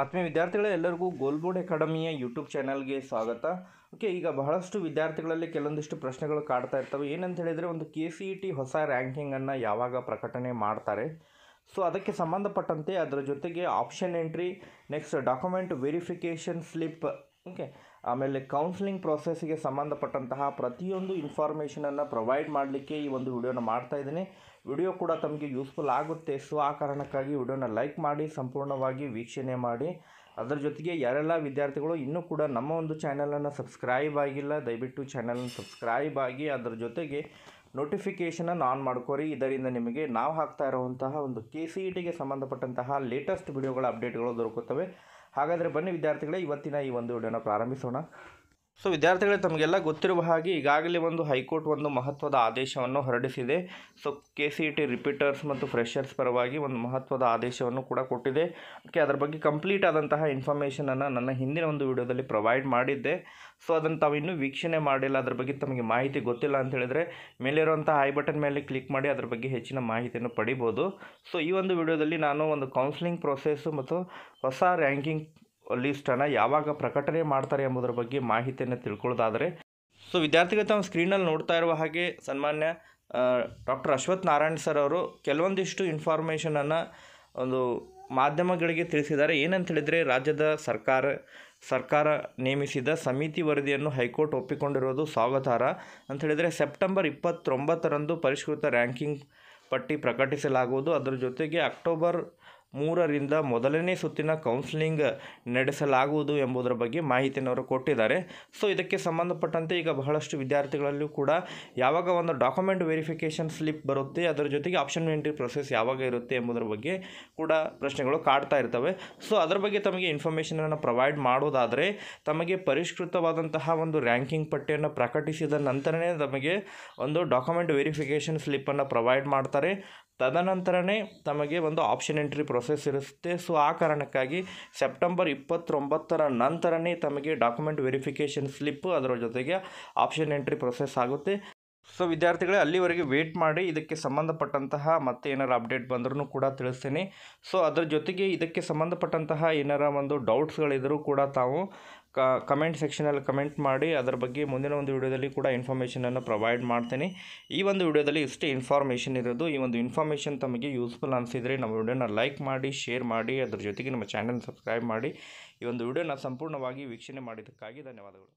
ಆತ್ಮೀಯ ವಿದ್ಯಾರ್ಥಿಗಳೇ ಎಲ್ಲರಿಗೂ ಗೋಲ್ಬೋರ್ಡ್ ಅಕಾಡೆಮಿಯ ಯೂಟ್ಯೂಬ್ ಚಾನಲ್ಗೆ ಸ್ವಾಗತ ಓಕೆ ಈಗ ಬಹಳಷ್ಟು ವಿದ್ಯಾರ್ಥಿಗಳಲ್ಲಿ ಕೆಲವೊಂದಿಷ್ಟು ಪ್ರಶ್ನೆಗಳು ಕಾಡ್ತಾ ಇರ್ತವೆ ಏನಂತ ಹೇಳಿದರೆ ಒಂದು ಕೆ ಸಿ ಇ ಟಿ ಹೊಸ ರ್ಯಾಂಕಿಂಗನ್ನು ಯಾವಾಗ ಪ್ರಕಟಣೆ ಮಾಡ್ತಾರೆ ಸೊ ಅದಕ್ಕೆ ಸಂಬಂಧಪಟ್ಟಂತೆ ಅದರ ಜೊತೆಗೆ option entry next document verification slip okay ಆಮೇಲೆ ಕೌನ್ಸಿಲಿಂಗ್ ಪ್ರೊಸೆಸ್ಗೆ ಸಂಬಂಧಪಟ್ಟಂತಹ ಪ್ರತಿಯೊಂದು ಇನ್ಫಾರ್ಮೇಷನನ್ನು ಪ್ರೊವೈಡ್ ಮಾಡಲಿಕ್ಕೆ ಈ ಒಂದು ವಿಡಿಯೋನ ಮಾಡ್ತಾ ಇದ್ದೀನಿ ವಿಡಿಯೋ ಕೂಡ ತಮಗೆ ಯೂಸ್ಫುಲ್ ಆಗುತ್ತೆ ಸೊ ಆ ಕಾರಣಕ್ಕಾಗಿ ವಿಡಿಯೋನ ಲೈಕ್ ಮಾಡಿ ಸಂಪೂರ್ಣವಾಗಿ ವೀಕ್ಷಣೆ ಮಾಡಿ ಅದರ ಜೊತೆಗೆ ಯಾರೆಲ್ಲ ವಿದ್ಯಾರ್ಥಿಗಳು ಇನ್ನೂ ಕೂಡ ನಮ್ಮ ಒಂದು ಚಾನಲನ್ನು ಸಬ್ಸ್ಕ್ರೈಬ್ ಆಗಿಲ್ಲ ದಯವಿಟ್ಟು ಚಾನಲನ್ನು ಸಬ್ಸ್ಕ್ರೈಬ್ ಆಗಿ ಅದರ ಜೊತೆಗೆ ನೋಟಿಫಿಕೇಷನನ್ನು ಆನ್ ಮಾಡ್ಕೋರಿ ಇದರಿಂದ ನಿಮಗೆ ನಾವು ಹಾಕ್ತಾ ಇರುವಂತಹ ಒಂದು ಕೆ ಸಿ ಇ ಟಿಗೆ ಸಂಬಂಧಪಟ್ಟಂತಹ ಲೇಟೆಸ್ಟ್ ವಿಡಿಯೋಗಳ ಅಪ್ಡೇಟ್ಗಳು ದೊರಕುತ್ತವೆ ಹಾಗಾದರೆ ಬನ್ನಿ ವಿದ್ಯಾರ್ಥಿಗಳೇ ಇವತ್ತಿನ ಈ ಒಂದು ವಿಡಿಯೋನ ಪ್ರಾರಂಭಿಸೋಣ ಸೊ ವಿದ್ಯಾರ್ಥಿಗಳೇ ತಮಗೆಲ್ಲ ಗೊತ್ತಿರುವ ಹಾಗೆ ಈಗಾಗಲೇ ಒಂದು ಹೈಕೋರ್ಟ್ ಒಂದು ಮಹತ್ವದ ಆದೇಶವನ್ನು ಹೊರಡಿಸಿದೆ so K C E T repeaters ಮತ್ತು ಫ್ರೆಷರ್ಸ್ ಪರವಾಗಿ ಒಂದು ಮಹತ್ವದ ಆದೇಶವನ್ನು ಕೂಡ ಕೊಟ್ಟಿದೆ ಓಕೆ ಅದರ ಬಗ್ಗೆ ಕಂಪ್ಲೀಟ್ ಆದಂತಹ ಇನ್ಫಾರ್ಮೇಷನನ್ನು ನನ್ನ ಹಿಂದಿನ ಒಂದು ವಿಡಿಯೋದಲ್ಲಿ ಪ್ರೊವೈಡ್ ಮಾಡಿದ್ದೆ ಸೊ ಅದನ್ನು ತಾವು ಇನ್ನೂ ವೀಕ್ಷಣೆ ಮಾಡಿಲ್ಲ ಅದರ ಬಗ್ಗೆ ತಮಗೆ ಮಾಹಿತಿ ಗೊತ್ತಿಲ್ಲ ಅಂತ ಹೇಳಿದರೆ ಮೇಲಿರುವಂಥ ಐ ಬಟನ್ ಮೇಲೆ ಕ್ಲಿಕ್ ಮಾಡಿ ಅದರ ಬಗ್ಗೆ ಹೆಚ್ಚಿನ ಮಾಹಿತಿಯನ್ನು ಪಡಿಬೋದು ಸೊ ಈ ಒಂದು ವಿಡಿಯೋದಲ್ಲಿ ನಾನು ಒಂದು ಕೌನ್ಸಿಲಿಂಗ್ ಪ್ರೊಸೆಸ್ಸು ಮತ್ತು ಹೊಸ ರ್ಯಾಂಕಿಂಗ್ ಲೀಸ್ಟನ್ನು ಯಾವಾಗ ಪ್ರಕಟಣೆ ಮಾಡ್ತಾರೆ ಎಂಬುದರ ಬಗ್ಗೆ ಮಾಹಿತಿಯನ್ನು ತಿಳ್ಕೊಳ್ಳೋದಾದರೆ ಸೊ ವಿದ್ಯಾರ್ಥಿಗಳು ತಮ್ಮ ಸ್ಕ್ರೀನಲ್ಲಿ ನೋಡ್ತಾ ಇರುವ ಹಾಗೆ ಸನ್ಮಾನ್ಯ ಡಾಕ್ಟರ್ ಅಶ್ವಥ್ ನಾರಾಯಣ್ ಸರ್ ಅವರು ಕೆಲವೊಂದಿಷ್ಟು ಇನ್ಫಾರ್ಮೇಷನನ್ನು ಒಂದು ಮಾಧ್ಯಮಗಳಿಗೆ ತಿಳಿಸಿದ್ದಾರೆ ಏನಂತ ಹೇಳಿದರೆ ರಾಜ್ಯದ ಸರ್ಕಾರ ಸರ್ಕಾರ ನೇಮಿಸಿದ ಸಮಿತಿ ವರದಿಯನ್ನು ಹೈಕೋರ್ಟ್ ಒಪ್ಪಿಕೊಂಡಿರೋದು ಸ್ವಾಗತಾರ್ಹ ಅಂತ ಹೇಳಿದರೆ ಸೆಪ್ಟೆಂಬರ್ ಇಪ್ಪತ್ತೊಂಬತ್ತರಂದು ಪರಿಷ್ಕೃತ ರ್ಯಾಂಕಿಂಗ್ ಪಟ್ಟಿ ಪ್ರಕಟಿಸಲಾಗುವುದು ಅದರ ಜೊತೆಗೆ ಅಕ್ಟೋಬರ್ ಮೂರರಿಂದ ಮೊದಲನೇ ಸುತ್ತಿನ ಕೌನ್ಸಿಲಿಂಗ್ ನಡೆಸಲಾಗುವುದು ಎಂಬುದರ ಬಗ್ಗೆ ಮಾಹಿತಿಯನ್ನು ಕೊಟ್ಟಿದ್ದಾರೆ ಸೊ ಇದಕ್ಕೆ ಸಂಬಂಧಪಟ್ಟಂತೆ ಈಗ ಬಹಳಷ್ಟು ವಿದ್ಯಾರ್ಥಿಗಳಲ್ಲೂ ಕೂಡ ಯಾವಾಗ ಒಂದು ಡಾಕ್ಯುಮೆಂಟ್ ವೆರಿಫಿಕೇಷನ್ ಸ್ಲಿಪ್ ಬರುತ್ತೆ ಅದರ ಜೊತೆಗೆ ಆಪ್ಷನ್ ಎಂಟ್ರಿ ಪ್ರೊಸೆಸ್ ಯಾವಾಗ ಇರುತ್ತೆ ಎಂಬುದರ ಬಗ್ಗೆ ಕೂಡ ಪ್ರಶ್ನೆಗಳು ಕಾಡ್ತಾ ಇರ್ತವೆ ಸೊ ಅದರ ಬಗ್ಗೆ ತಮಗೆ ಇನ್ಫಾರ್ಮೇಷನನ್ನು ಪ್ರೊವೈಡ್ ಮಾಡೋದಾದರೆ ತಮಗೆ ಪರಿಷ್ಕೃತವಾದಂತಹ ಒಂದು ರ್ಯಾಂಕಿಂಗ್ ಪಟ್ಟಿಯನ್ನು ಪ್ರಕಟಿಸಿದ ನಂತರನೇ ತಮಗೆ ಒಂದು ಡಾಕ್ಯುಮೆಂಟ್ ವೆರಿಫಿಕೇಷನ್ ಸ್ಲಿಪ್ಪನ್ನು ಪ್ರೊವೈಡ್ ಮಾಡ್ತಾರೆ ತದನಂತರನೇ ತಮಗೆ ಒಂದು ಆಪ್ಷನ್ ಎಂಟ್ರಿ ಪ್ರೊಸೆಸ್ ಇರುತ್ತೆ ಸೊ ಆ ಕಾರಣಕ್ಕಾಗಿ ಸೆಪ್ಟೆಂಬರ್ ಇಪ್ಪತ್ತೊಂಬತ್ತರ ನಂತರನೇ ತಮಗೆ ಡಾಕ್ಯುಮೆಂಟ್ ವೆರಿಫಿಕೇಷನ್ ಸ್ಲಿಪ್ ಅದರ ಜೊತೆಗೆ ಆಪ್ಷನ್ ಎಂಟ್ರಿ ಪ್ರೊಸೆಸ್ ಆಗುತ್ತೆ ಸೊ ವಿದ್ಯಾರ್ಥಿಗಳೇ ಅಲ್ಲಿವರೆಗೆ ವೇಟ್ ಮಾಡಿ ಇದಕ್ಕೆ ಸಂಬಂಧಪಟ್ಟಂತಹ ಮತ್ತೆ ಏನಾರು ಅಪ್ಡೇಟ್ ಬಂದರೂ ಕೂಡ ತಿಳಿಸ್ತೀನಿ ಸೊ ಅದರ ಜೊತೆಗೆ ಇದಕ್ಕೆ ಸಂಬಂಧಪಟ್ಟಂತಹ ಏನಾರ ಒಂದು ಡೌಟ್ಸ್ಗಳಿದ್ದರೂ ಕೂಡ ತಾವು ಕ ಕಮೆಂಟ್ ಸೆಕ್ಷನಲ್ಲಿ ಕಮೆಂಟ್ ಮಾಡಿ ಅದರ ಬಗ್ಗೆ ಮುಂದಿನ ಒಂದು ವಿಡಿಯೋದಲ್ಲಿ ಕೂಡ ಇನ್ಫಾರ್ಮೇಷನನ್ನು ಪ್ರೊವೈಡ್ ಮಾಡ್ತೇನೆ ಈ ಒಂದು ವಿಡಿಯೋದಲ್ಲಿ ಇಷ್ಟೇ ಇನ್ಫಾರ್ಮೇಷನ್ ಇರೋದು ಈ ಒಂದು ಇನ್ಫಾರ್ಮೇಷನ್ ತಮಗೆ ಯೂಸ್ಫುಲ್ ಅನಿಸಿದರೆ ನಮ್ಮ ವಿಡಿಯೋನ ಲೈಕ್ ಮಾಡಿ ಶೇರ್ ಮಾಡಿ ಅದರ ಜೊತೆಗೆ ನಮ್ಮ ಚಾನಲ್ ಸಬ್ಸ್ಕ್ರೈಬ್ ಮಾಡಿ ಈ ಒಂದು ವಿಡಿಯೋನ ಸಂಪೂರ್ಣವಾಗಿ ವೀಕ್ಷಣೆ ಮಾಡಿದ್ದಕ್ಕಾಗಿ ಧನ್ಯವಾದಗಳು